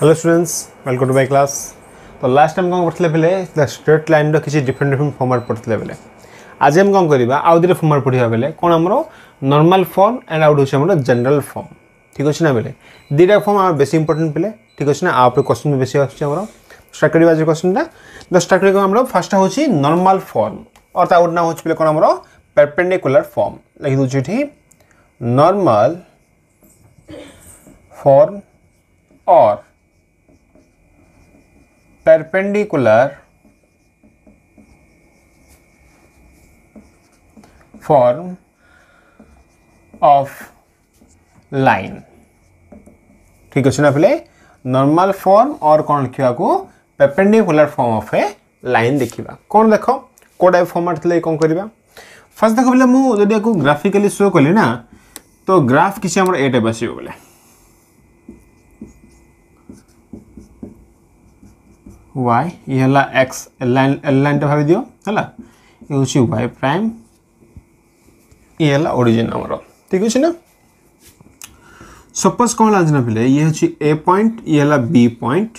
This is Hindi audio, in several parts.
hello students welcome to my class ତ ଲାଷ୍ଟ ଟାଇମ୍ କ'ଣ ପଢ଼ିଥିଲେ ବେଲେ ଷ୍ଟ୍ରେଟ୍ ଲାଇନ୍ର କିଛି ଡିଫରେଣ୍ଟ ଡିଫରେଣ୍ଟ ଫର୍ମାଟ୍ ପଢ଼ିଥିଲେ ବେଲେ ଆଜି ଆମେ କ'ଣ କରିବା ଆଉ ଦୁଇଟା ଫର୍ମାଟ୍ ପଢ଼ିବା ବେଲେ କ'ଣ ଆମର ନର୍ମାଲ୍ ଫର୍ମ ଆଣ୍ଡ ଆଉ ଗୋଟେ ହେଉଛି ଆମର ଜେନେରାଲ୍ ଫର୍ମ ଠିକ୍ ଅଛି ନା ବେଲେ ଦୁଇଟା ଫର୍ମ ଆମର ବେଶୀ ଇମ୍ପୋର୍ଟାଣ୍ଟ ବେଲେ ଠିକ୍ ଅଛି ନା ଆଉ ଉପରେ କ୍ୱେଶ୍ଚିନ୍ ବେଶୀ ଆସୁଛି ଆମର ଷ୍ଟାର୍ଟ କରିବା ଆଜି କ୍ୱେଶ୍ଚିନ୍ଟା ତ ଷ୍ଟାର୍ଟ କରିବା ଆମର ଫାର୍ଷ୍ଟ ହେଉଛି ନର୍ମାଲ୍ ଫର୍ମ ଅର୍ଥ ଆଉ ଗୋଟେ ନାଁ ହେଉଛି ବେଲେ କ'ଣ ଆମର ପେରପେଣ୍ଡିକୁଲାର ଫର୍ମ ଲେଖିଦେଉଛି ଏଠି normal form or perpendicular form of line ठीक अच्छे ना पहले नॉर्मल फॉर्म और कौन लिखा को perpendicular form of a line देखा कौन देख कौटा फर्माट थे कौन कर फास्ट देख बोले मुझे ग्राफिकाली शो कली ना तो ग्राफ किसी आम ये टाइप आसो बोले y ये हला x लाइन लाइन टा भाबी दियो हला ये होची y प्राइम ये ओरिजिन हमर ठीक अछि ना सपोज कोन लाजना पिले ये होची ए पॉइंट ये हला पॉइंट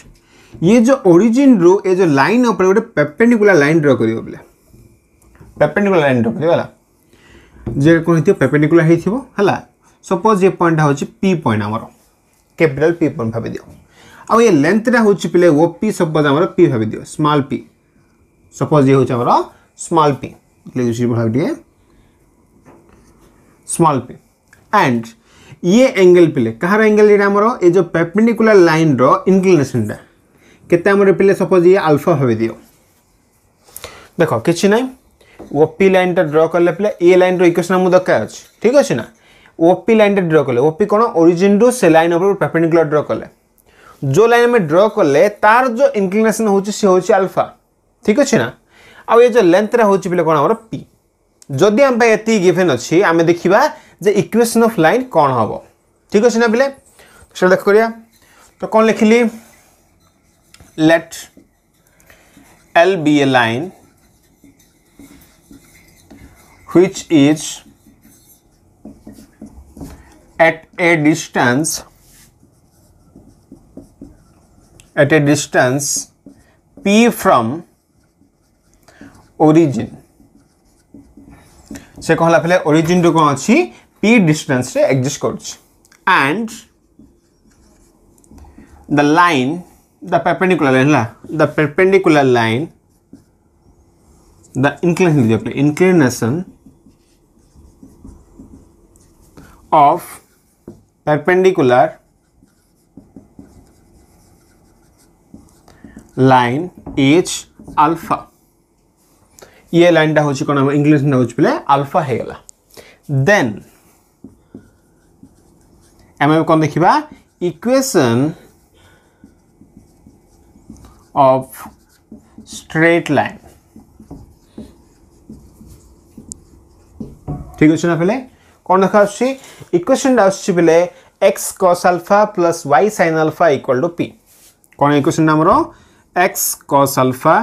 ये जो ओरिजिन रो ए जो लाइन ऊपर गोटे पेपेंडिकुलर लाइन ड्र कर बोले लाइन ड्र कर हला जे कोन सपोज ये पॉइंट होची p पॉइंट हमर कैपिटल p पॉइंट भाबी दियो आउ ये लेंथटा हूँ पे ओपी सपोज आम पी भाव दिव स्म पी सपोज ये हूँ स्मल पी भाव टे स्मल पी एंड ये एंगल पिले कह एंगल ये आम ये जो पेपेडिकुला लाइन रनक्लेसन टा के पिले सपोज ये आलफा भाव दिव देख कि ना ओपी लाइन टाइम ड्र कले पे ये लाइन रिक्वेसन आम दरकार अच्छे ठीक अच्छे ना ओपी लाइन टाइम ड्र कले ओपी कौन ओरीजिन रू से लाइन पेपेडिकुला ड्र कले जो लाइन में ड्र कले तार जो इनक्लिनेसन होची होची अल्फा ठीक अछि ना आ ये जो लेंथ रे होची बेले कोन हमर पी जदि हम पाए एति गिवन अछि आमे देखिबा जे इक्वेशन ऑफ लाइन कोन हबो ठीक अछि ना बेले से देख करिया तो कोन लिखली let L be a line which is at a distance at a distance p from origin से कहला पहले ओरिजिन टू कौन अच्छी p डिस्टेंस रे एग्जिस्ट करछ and the line the perpendicular line ला the perpendicular line the inclination लिखिए अपने इंक्लिनेशन perpendicular লাইন এচ আলফা ইয়ে লাইনটা হচ্ছে কোণ আমার ইংলিশ না হচ্ছে বলে আলফা হয়ে গেল দেন আমি কোণ দেখিবা ইকুয়েশন অফ স্ট্রেট লাইন ঠিক আছে না পেলে কোণ দেখা আসছে ইকুয়েশনটা আসছে বলে x cos alpha plus y sine alpha equal to p কোণ ইকুয়েশনটা আমার x cos alpha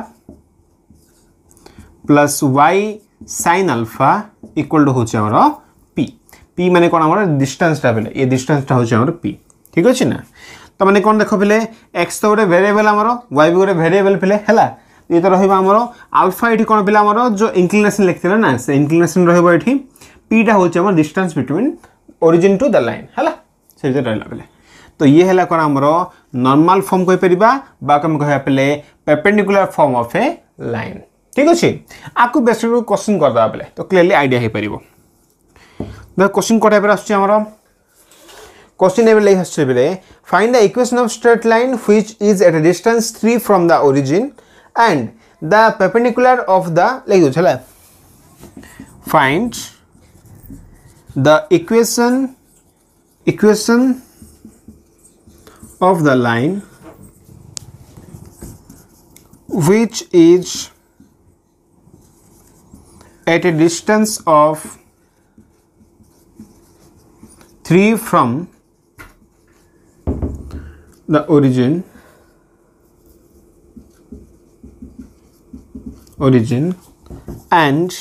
plus y sine alpha equal to हूँ आमर पी पी मैंने कौन आम डिस्टान्सटा पे ये डिस्टान्सटा हूँ पी ठीक अच्छे ना तो मैंने कौन देख पे एक्स तो गोटे भेरिएबल आमर वाई भी गोटे भेरिएबल पे है ये तो रहा आलफा ये कौन पे आमर जो इनक्लिनेसन लिखते ना से इनक्लिनेसन रही पीटा हूँ आम between origin to the line है से तो ये है कौन आमर ନର୍ମାଲ୍ ଫର୍ମ କହିପାରିବା ବା ଆମେ କହିବା ବେଲେ perpendicular form of a line ଠିକ୍ ଅଛି ଆକୁ ବେସିକ୍ କୋଶ୍ଚିନ୍ କରିଦେବା ବେଲେ ତ କ୍ଲିୟରଲି ଆଇଡ଼ିଆ ହେଇପାରିବ ଦେଖ କୋଶ୍ଚିନ୍ କଟା ପରେ ଆସୁଛି ଆମର କୋଶ୍ଚିନ୍ ଏବେ ଲେଖି ଆସୁଛି ବେଲେ find the equation of straight line which is at a distance three from the origin and the perpendicular of the ଲେଖି ଦେଉଛି ହେଲା find the equation equation of the line which is at a distance of 3 from the origin origin and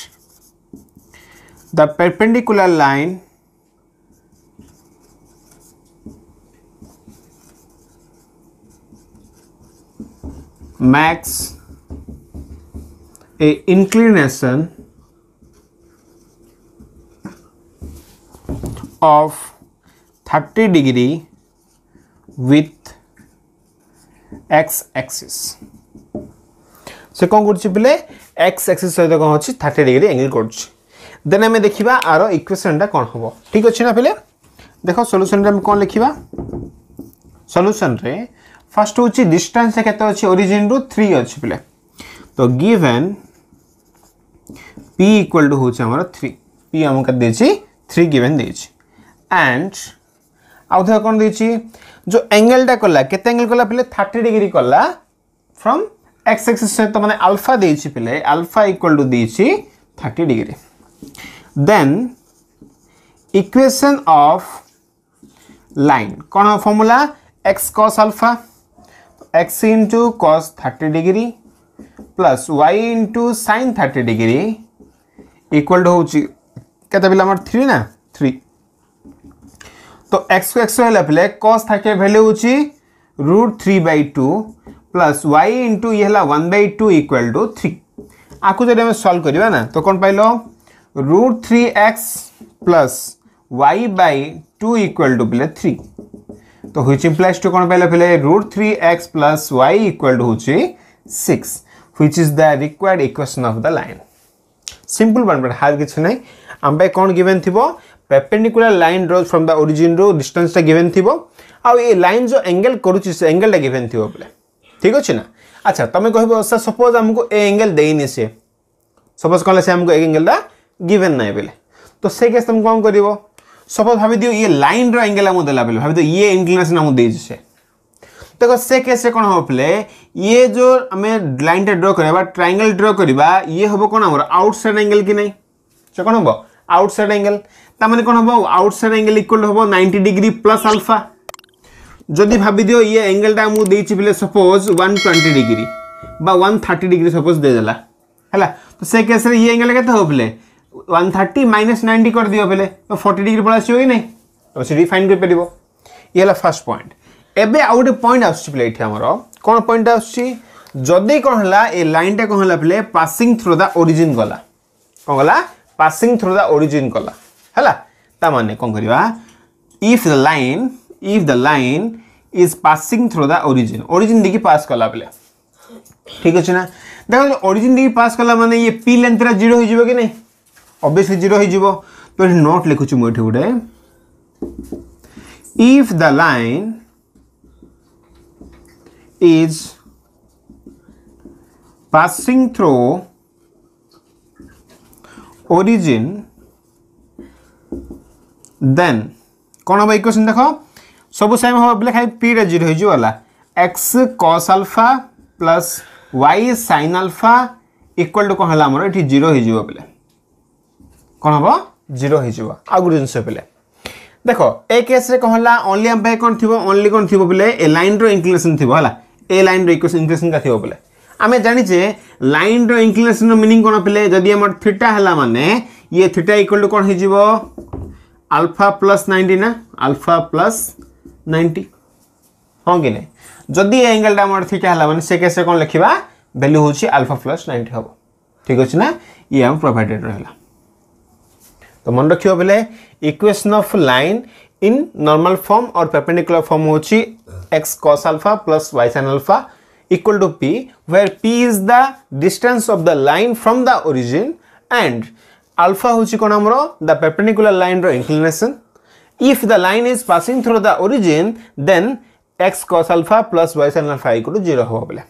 the perpendicular line max a inclination of 30 degree with x axis से कौन कर पे एक्स एक्सिस सहित कौन अच्छी थर्टी डिग्री एंगल करेन आम देखा आर इक्वेशन टा कौन हम ठीक अच्छे ना पहले देखो सॉल्यूशन सल्यूसन कौन लिखा सल्यूसन ফার্স্ট হচ্ছে ডিস্টান্সের ক্ষেত্রে হচ্ছে অরিজিন রু থ্রি অছি পিলে তো গিভেন পি ইকুয়াল টু হচ্ছে আমার থ্রি পি আমাকে দিয়েছি থ্রি গিভেন দিয়েছি অ্যান্ড আউথরে কোণ দিয়েছি যে অ্যাঙ্গেলটা কলা কেতে অ্যাঙ্গেল কলা পিলে থার্টি ডিগ্রি কলা ফ্রম এক্স এক্সিস সহিত মানে আলফা দিয়েছি পিলে আলফা ইকুয়াল টু দিয়েছি thirty degree then equation of line কোণ formula x cos alpha x into cos thirty degree plus y into sine thirty degree equal to हूँ कत पार थ्री ना थ्री तो एक्स को एक्स होगा बेले कस थर्टी भैल्यू हूँ root three by two plus y into ये one by two equal to three आपको जब सल्व करवा ना तो कौन पाइल root three x plus y by two equal to बोले थ्री तो ह्विच इम्प्लाइज टू कौन पहले पहले root three x plus y equal to हूँ six which is the required equation of the line simple one but हार किसी ना आम कौन गिवेन थी पेपेडिकुला लाइन ड्रज फ्रम द रू रु डिस्टेंसटा गिवेन थी आउ ये लाइन जो एंगेल कर से एंगेलटा गिवेन थी बोले ठीक अच्छे ना अच्छा तुम कह सर सपोज आमको ए एंगेल देनी सी सपोज कहला से आमको ए एंगेलटा गिवेन ना बोले तो से केस तुम कौन कर सपोज भाव दि ये लाइन रंगेल आम देला बेल भाव दि ये इनक्लीनेसन आम देखे देख से केस कौन हम पे ये जो आम लाइन टाइम ड्र करवा ट्राइंगल ड्र करवा ये हम कौन आम आउट सैड एंगेल कि नहीं से कौन हम आउट सैड एंगेल तमें कौन हम आउट सैड एंगेल इक्वल हम नाइंटी डिग्री प्लस आलफा जदि भाव दि ये एंगेलटा मुझे बोले suppose one twenty degree one thirty degree suppose देदेला है तो से केस ये एंगेल के ୱାନ୍ ଥାର୍ଟି ମାଇନସ୍ ନାଇଣ୍ଟି କରିଦିଅ ବେଲେ ଫର୍ଟି ଡିଗ୍ରୀ ପଳେଇ ଆସିବ କି ନାହିଁ ତ ସେଠି ଫାଇନ୍ କରିପାରିବ ଇଏ ହେଲା ଫାର୍ଷ୍ଟ ପଏଣ୍ଟ ଏବେ ଆଉ ଗୋଟେ ପଏଣ୍ଟ ଆସୁଛି ପିଲା ଏଠି ଆମର କ'ଣ ପଏଣ୍ଟ ଆସୁଛି ଯଦି କ'ଣ ହେଲା ଏ ଲାଇନ୍ଟା କ'ଣ ହେଲା ପିଲେ ପାସିଂ ଥ୍ରୋ ଦ ଓରିଜିନ୍ ଗଲା କ'ଣ ଗଲା ପାସିଂ ଥ୍ରୁ ଦ ଓରିଜିନ୍ ଗଲା ହେଲା ତା ମାନେ କ'ଣ କରିବା if the line if the line is passing through the origin origin ଦେଇକି ପାସ୍ କଲା ବେଲେ ଠିକ୍ ଅଛି ନା ଦେଖନ୍ତୁ ଓରିଜିନ୍ ଦେଇକି ପାସ୍ କଲା ମାନେ ଇଏ ପି ଲେନ୍ଥଟା ଜିରୋ ହୋଇଯିବ କି ନାହିଁ जीरो ଜିରୋ ହେଇଯିବ ତ ଏଠି ନଟ୍ ଲେଖୁଛି ମୁଁ ଏଠି ଗୋଟେ if the line is passing through origin then कौन हम इक्वेशन देख सब सेम हम है पी पीटा जीरो वाला x cos alpha plus y sine alpha equal to कौन है आमर ठीक जीरो बोले କ'ଣ ହେବ ଜିରୋ ହେଇଯିବ ଆଉ ଗୋଟେ ଜିନିଷ ପିଲେ ଦେଖ ଏ କେସ୍ରେ କ'ଣ ହେଲା ଓନ୍ଲି ଆମ ପାଇଁ କ'ଣ ଥିବ ଓନ୍ଲି କ'ଣ ଥିବ ବୋଲେ ଏ ଲାଇନ୍ର ଇନ୍କ୍ଲିନେସନ୍ ଥିବ ହେଲା ଏ ଲାଇନ୍ର ଇନ୍କ୍ଲିନେସନ୍ଟା ଥିବ ବୋଲେ ଆମେ ଜାଣିଛେ ଲାଇନ୍ର ଇନ୍କ୍ଲିନେସନ୍ର ମିନିଂ କ'ଣ ପିଲେ ଯଦି ଆମର ଥିଟା ହେଲା ମାନେ ଇଏ ଥିଟା ଇକ୍ୱାଲ୍ ଟୁ କ'ଣ ହେଇଯିବ ଆଲଫା ପ୍ଲସ୍ ନାଇଣ୍ଟି ନା ଆଲଫା ପ୍ଲସ୍ ନାଇଣ୍ଟି ହଁ କି ନାହିଁ ଯଦି ଏ ଆଙ୍ଗେଲ୍ଟା ଆମର ଥିଟା ହେଲା ମାନେ ସେ କେସ୍ରେ କ'ଣ ଲେଖିବା ଭ୍ୟାଲ୍ୟୁ ହେଉଛି ଆଲଫା ପ୍ଲସ୍ ନାଇଣ୍ଟି ହେବ ଠିକ୍ ଅଛି ନା ଇଏ ଆମ ପ୍ରୋଭାଇଡ଼େଡ଼୍ ରହିଲା तो मन रखे बोले equation of line in normal form और पेपेडिकुलर फॉर्म हूँ x cos alpha plus y sine alpha equal to p where p is the distance of the line from the origin and alpha हूँ कौन आम the perpendicular line inclination if the line is passing through the origin then x cos alpha plus y sine alpha equal to zero हम बोले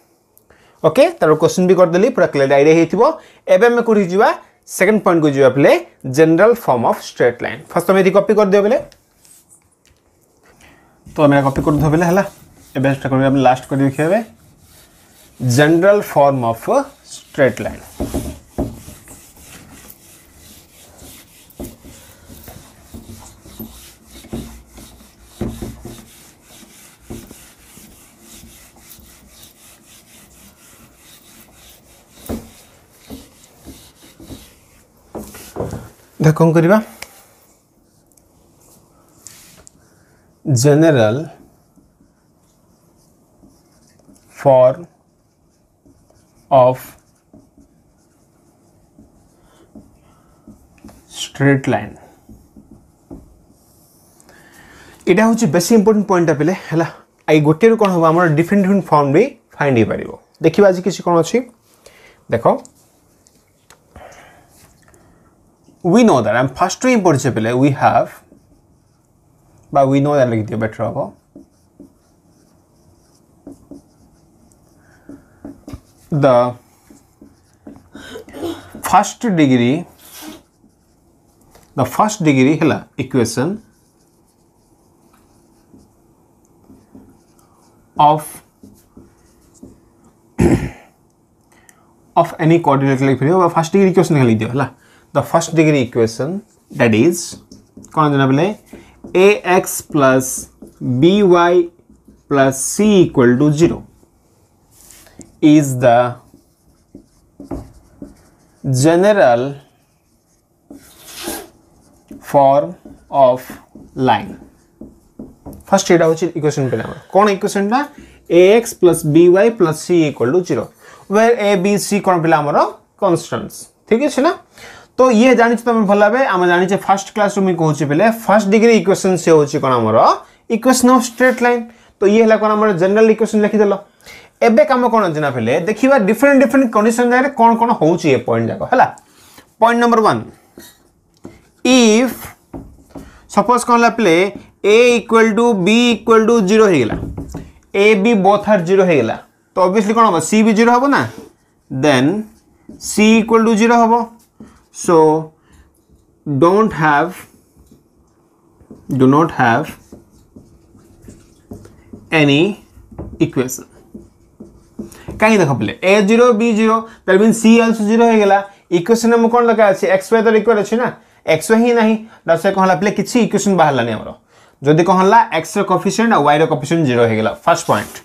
ओके तार क्वेश्चन भी करदे पूरा क्लियर आईडिया होती है एवं आम कौटी सेकेंड पॉइंट को जो बोले general form of straight line first तुम ये कपी करदे बोले तो आम कपी करदे बोले है एवं एक्स्ट्रा कर लास्ट कर देखिए general form of straight line ଦେଖ କ'ଣ କରିବା general form of straight line এটা হচ্ছে বেশি ইম্পর্টেন্ট পয়েন্টটা পেলে হ্যাঁ এই গোটের কোণ হব আমার ডিফরেন্ট ডিফরেন্ট ফর্ম বি ফাইন্ড হয়ে পারিব দেখিবা আজ কিছু কোণ অছি দেখো we know that I'm first to importance we have বা we know that লিখতে বেটার হবো the first degree the first degree hela equation of of any coordinate like ফেলিও বা first degree equation the first degree equation that is ax plus by plus c equal to 0 is the general form of line first এটা হচ্ছে ইকুয়েশন পেলাম কোন ইকুয়েশনটা ax plus by plus c equal to 0 where a b c কোন পেলাম আমার কনস্ট্যান্টস ঠিক আছে না तो ये जानते तुम भल भाव आम जानचे फास्ट क्लास रूम कौन पे फास्ट डिग्री इक्वेसन से हूँ कौन आम इक्वेसन अफ स्ट्रेट लाइन तो ये कौन आम जेनेल इक्वेशन लिखीदल एवं कम कौन जिना फेले देखा डिफरेन्ट डिफरेन्ट कंडीशन जगह कौन कौन हो पॉइंट जाक है point number one if suppose कौन पे equal to b equal to zero a b both are zero तो अभीयसली कौन हम सी भी जीरो हम ना then c equal to zero हम so don't have do not have any equation कहीं देख पे a zero b zero that mean c also zero हो गला इक्वेशन में कौन लगा अच्छे एक्स वाई तो इक्वल अच्छे ना एक्स वाई ही ना दैट्स व्हाई कहला पे किसी इक्वेशन बाहरलानी हमरो जदि कहला एक्स रो कोफिशिएंट और वाई रो कोफिशिएंट जीरो हो गला फर्स्ट पॉइंट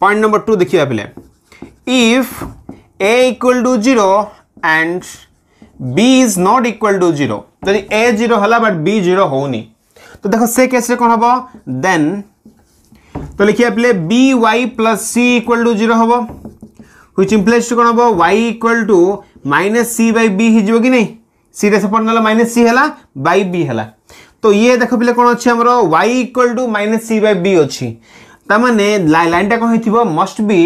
पॉइंट नंबर 2 देखिया पे if a equal to zero and b is not equal to 0 तो a 0 हला बट b 0 होनी तो देखो से केस रे कोन हबो देन तो लिखि आपले by c equal to 0 हबो व्हिच इंप्लेस टू कोन हबो y equal to minus c by b हि कि नै c रे से पडनला माइनस सी हला by b हला तो ये देखो पिले कोन अछि हमरो y equal to minus c by b अछि त माने लाइन टा कोन हिथिबो must be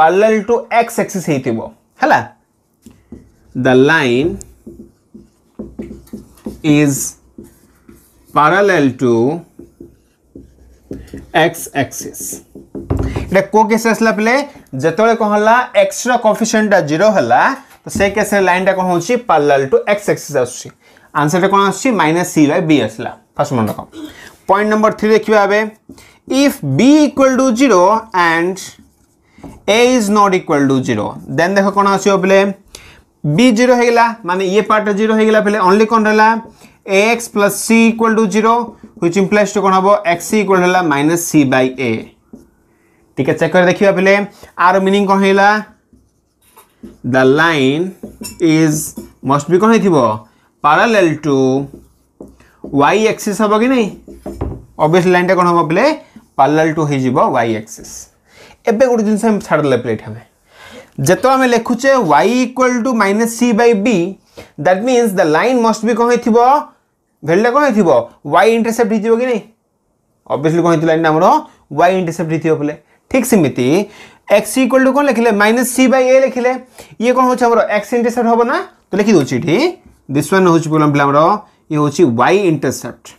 parallel to x axis हिथिबो हला the line is parallel to x axis এটা কো কেস আসলা পেলে যেতবে কোন হলা এক্স র কফিসিয়েন্টটা জিরো হলা তো সেই কেসে লাইনটা কোন হচ্ছে প্যারালাল টু এক্স এক্সিস আসছে আনসারটা কোন আসছে মাইনাস সি বাই বি আসলা ফার্স্ট মনে রাখ পয়েন্ট নম্বর থ্রি দেখিবা এবে if b equal to zero and a is not equal to zero then দেখো কোন আসিব বলে बी जीरो मान ये पार्ट जीरो ओनली कौन रहा x plus c equal to zero which implies to कौन हम एक्स सी इक्वाल है माइनस सी बै ए ठीक है चेक कर देखा पे आर मिनिंग कौन है the line is must be कौन हो पारालेल टू वाई एक्सीस हम कि नहीं अबियस लाइन टाइम कौन हम पे पारालेल टू हो वाई एक्सीस एवं गोटे जिन छाड़दे प्लेट हमें जो आम लिखुचे y equal to minus c b that means the line must be कौन हो भेल्टा कौन हो वाई इंटरसेप्ट हो नहीं अभीयसली कौन हो लाइन आम वाई इंटरसेप्ट हो ठीक सेमती एक्स इक्वाल टू कौन लिखले माइनस सी बै ए लिखले ये कौन हो एक्स इंटरसेप्ट हम ना तो लिखिदे दौर दिस वन हो प्रोब्लम पे ये हूँ वाई इंटरसेप्ट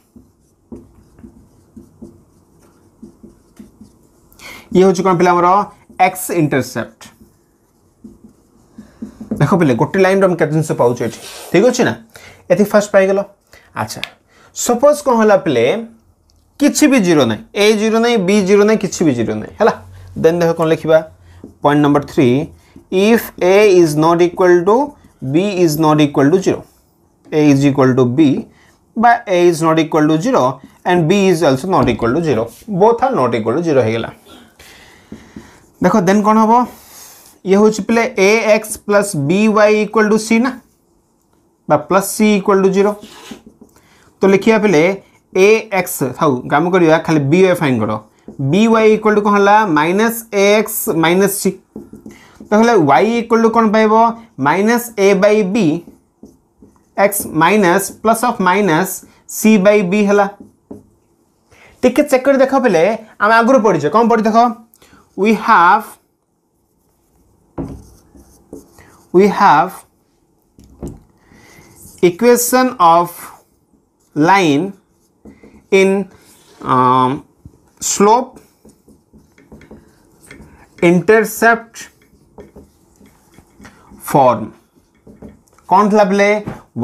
ये हूँ कौन पे एक्स इंटरसेप्ट দেখ পিলে ଗୋଟେ ଲାଇନ୍ର ଆମେ କେତେ ଜିନିଷ ପାଉଛୁ ଏଠି ଠିକ୍ ଅଛି ନା ଏତିକି ଫାର୍ଷ୍ଟ ପାଇଗଲ ଆଚ୍ଛା ସପୋଜ୍ କ'ଣ ହେଲା ପିଲେ କିଛି ବି ଜିରୋ ନାହିଁ ଏ ଜିରୋ ନାହିଁ ବି ଜିରୋ ନାହିଁ କିଛି ବି ଜିରୋ ନାହିଁ ହେଲା ଦେନ୍ ଦେଖ କ'ଣ ଲେଖିବା point number three if a is not equal to b is not equal to 0 a is equal to b but a is not equal to 0 and b is also not equal to 0 both are not equal to 0 হয়ে গেল দেখো দেন কোন হবো ये हूँ पे a x plus b y equal to c ना बा plus c equal to zero तो लिखिया पे ए एक्स थाउ कम कर खाली बी वाई फाइन कर बी वाई इक्वल टू कौन है minus a x minus c तो हमें वाई इक्वल टू कौन पाइब minus a by b x minus plus of minus c by b है टिके चेक कर देख पे आम आगुरी पढ़चे कौन पढ़ी देख we have we have equation of line in um, slope intercept form कौन था बोले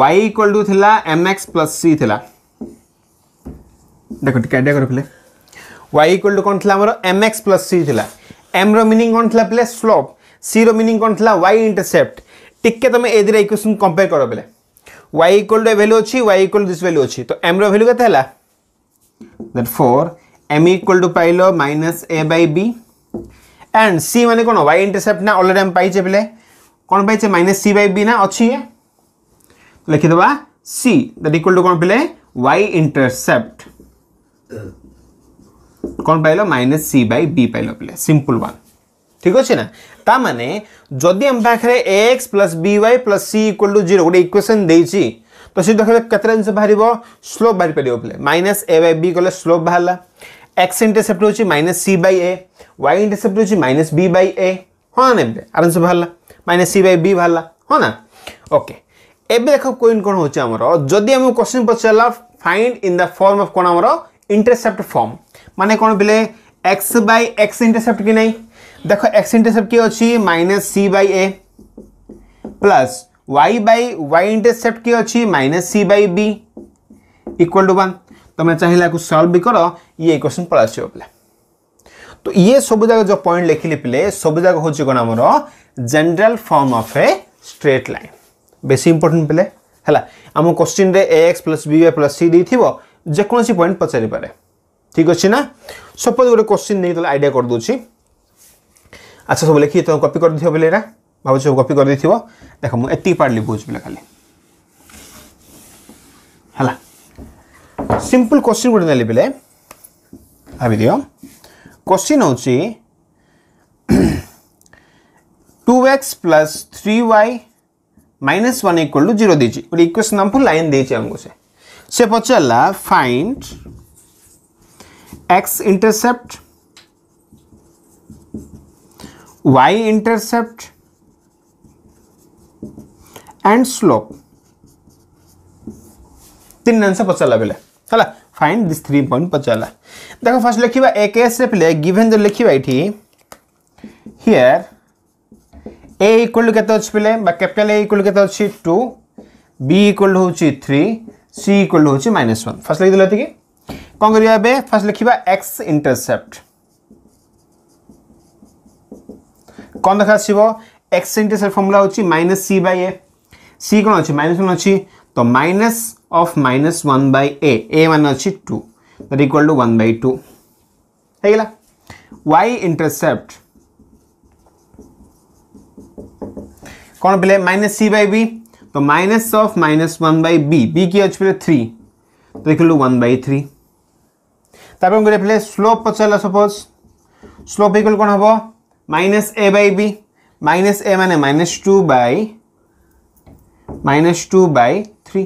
y इक्वल टू थिला mx प्लस c थिला देखो टिके आइडिया करो बोले y इक्वल टू कौन थिला हमरो mx प्लस c थिला m रो मीनिंग कौन थिला बोले स्लोप सी रिनिंग कौन थी वाई इंटरसेप्ट टी तुम ए दीरा इक्वेसन कंपेयर कर बोले वाई इक्वल टू वैल्यू अच्छी वाई इक्वल दिस वैल्यू अच्छी तो एम रैल्यू क्या है that for m equal to पाइल minus a b and c मैंने कौन वाई इंटरसेप्ट ना अलरेडी आम पाइचे बोले कौन पाइचे माइनस सी बै ना अच्छी लिखीद सी दैट इक्वल टू कौन पे वाई इंटरसेप्ट कौन पाइल माइनस सी बै बी पाइल सिंपल वन ঠিক আছে না তা মানে যদি আম পাখে x plus b y plus c equal to zero গোটে ইকুয়েসন দিয়েছি তো সে দেখলে কেতে জিনিস বাহার স্লোপ বাহারি পার পিলে মাইনাস এ বাই বি কলে স্লোপ বাহারা এক্স ইন্টরসেপ্ট হচ্ছে minus c by a y intercept হচ্ছে মাইনাস বি বাই এ হ্যাঁ না এবে আরাম সে বাহারা মাইনাস সি বাই বি বাহারা হ্যাঁ না ওকে এবে দেখ কোইন কোণ হচ্ছে আমার যদি আমি কোশ্চিন পচারা find in the form of কোণ আমার ইন্টরসেপ্ট ফর্ম মানে কোণ পিলে এক্স বাই এক্স ইন্টরসেপ্ট কি নাই দেখ এক্স ইন্ଟରସେପ୍ଟ কি ଅଛି minus c by a plus y by y intercept କି ଅଛି minus c by b equal to one ତୁମେ ଚାହିଁଲେ ଆକୁ ସଲ୍ଭ ବି କର ଇଏ ଇକ୍ୱେସନ୍ ପଳେଇ ଆସିବ ପିଲା ତ ଇଏ ସବୁ ଯାକ ଯେଉଁ ପଏଣ୍ଟ ଲେଖିଲି ପିଲେ ସବୁ ଯାକ ହେଉଛି କ'ଣ ଆମର general form of a straight line ବେଶୀ ଇମ୍ପୋର୍ଟାଣ୍ଟ ପିଲେ ହେଲା ଆମ କୋଶ୍ଚିନ୍ରେ a x plus b y plus c ଦେଇଥିବ ଯେକୌଣସି ପଏଣ୍ଟ ପଚାରିପାରେ ଠିକ୍ ଅଛି ନା ସପୋଜ୍ ଗୋଟେ କୋଶ୍ଚିନ୍ ନେଇକି ତାହେଲେ ଆଇଡ଼ିଆ କରିଦେଉଛି अच्छा सब लिखी तुम कपी कर दी बोले भाव सब कपी कर दी देख मुझे पार्टी लिखो बोले खाली है सिंपल क्वेश्चन गोटे ना बोले भाभी दि क्वेश्चन हूँ two x plus three y minus one equal to zero गोटे इक्वेशन आम लाइन दे से पचारा find x intercept y intercept and slope तीन आंसर पचारा बेले है फाइन दिस थ्री पॉइंट पचारा देख फर्स्ट लिखा एक पे गिभेन जो लिखा ये हियर ए इक्वल टू के पे कैपिटाल ए इक्वल के टू बी इक्वल हो थ्री सी इक्वल टू हो माइनस वन फर्स्ट लिखी कौन कर फास्ट लिखा एक्स इंटरसेप्ट कौन देखा एक्स इंटरसेप्ट फर्मुला होगी minus c by a c कौन अच्छी माइनस वन अच्छी तो minus of minus one by a a मान अच्छी two equal to one by two होगा वाई इंटरसेप्ट कौन पे माइनस सी बै बी तो minus of minus one by b b किए अच्छे पे थ्री तो देख लु वन बै थ्री तपे स्लोप पचारा सपोज स्लोप इक्वल कौन हम minus a by b minus a মানে minus two by minus two by three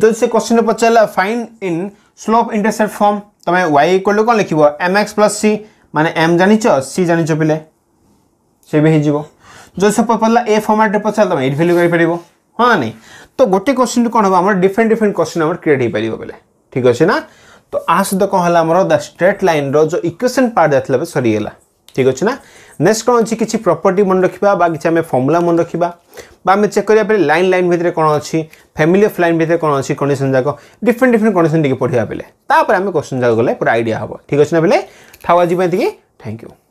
যদি সে কোশ্চিনে পচারা fine in slope intercept form তুমি ওয়াই ইকুয়াল কম লিখব এম এক্স প্লস সি মানে এম জানিছ সি জানিছ পিলে সে বি হয়ে যদি সে পচারা এ ফর্মাটে পচারা তুমি এইট ভ্যালু করে হ্যাঁ না তো গোটে কোশ্চিন কোণ হব আমার ডিফরেন্ট ডিফরেন্ট কোশ্চিন আমার ক্রিয়েট হয়ে পারিব বলে ঠিক আছে না তো আ সহ কম হল আমার দ স্ট্রেট লাইন রো যে ইকুয়েসন পার্ট যাই সরিগলা ঠিক ଅଛି ନା ନେକ୍ସଟ କ'ଣ ଅଛି କିଛି ପ୍ରପର୍ଟି ମନେ ରଖିବା ବା କିଛି ଆମେ ଫର୍ମୁଲା ମନେ ରଖିବା বা আমি চেক করা পেলে লাইন লাইন ভিতরে কোণ অছি ফ্যামিলি অফ লাইন ভিতরে কোণ অছি কন্ডিশন যাক ডিফরেন্ট ডিফরেন্ট কন্ডিশন টিকে পড়া পেলে তাপরে আমি কোশ্চেন যাক গলে পুরো আইডিয়া হব ঠিক আছে না পেলে থাওয়া যাবে এদিকে থ্যাংক ইউ